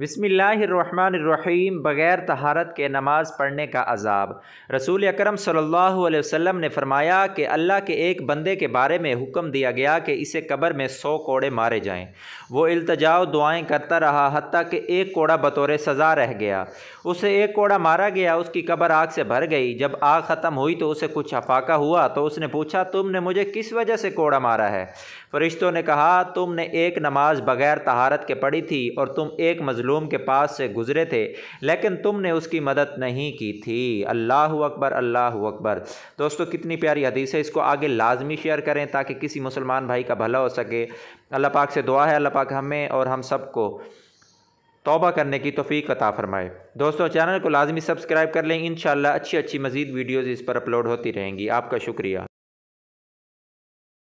बसमिल्लाम बग़ैर तहारत के नमाज़ पढ़ने का अजाब रसूल अकरम सल्लल्लाहु अलैहि वसल्लम ने फ़रमाया कि अल्लाह के एक बंदे के बारे में हुक्म दिया गया कि इसे कब्र में सौ कोड़े मारे जाएं वो अल्तजाव दुआएं करता रहा हती कि एक कोड़ा बतौर सज़ा रह गया उसे एक कोड़ा मारा गया उसकी कब्र आग से भर गई जब आग ख़त्म हुई तो उसे कुछ अफाका हुआ तो उसने पूछा तुमने मुझे किस वजह से कोड़ा मारा है फरिश्तों ने कहा तुमने एक नमाज बग़ैर तहारत के पढ़ी थी और तुम एक मजलूम मजलूम के पास से गुज़रे थे लेकिन तुमने उसकी मदद नहीं की थी अल्लाह अकबर अल्लाह अकबर दोस्तों कितनी प्यारी हदीस है इसको आगे लाजमी शेयर करें ताकि किसी मुसलमान भाई का भला हो सके अल्लाह पाक से दुआ है अल्लाह पाक हमें और हम सबको तोबा करने की तोफ़ीक अता फ़रमाए दोस्तों चैनल को लाजमी सब्सक्राइब कर लें इन अच्छी अच्छी मज़ीद वीडियोज़ इस पर अपलोड होती रहेंगी आपका शुक्रिया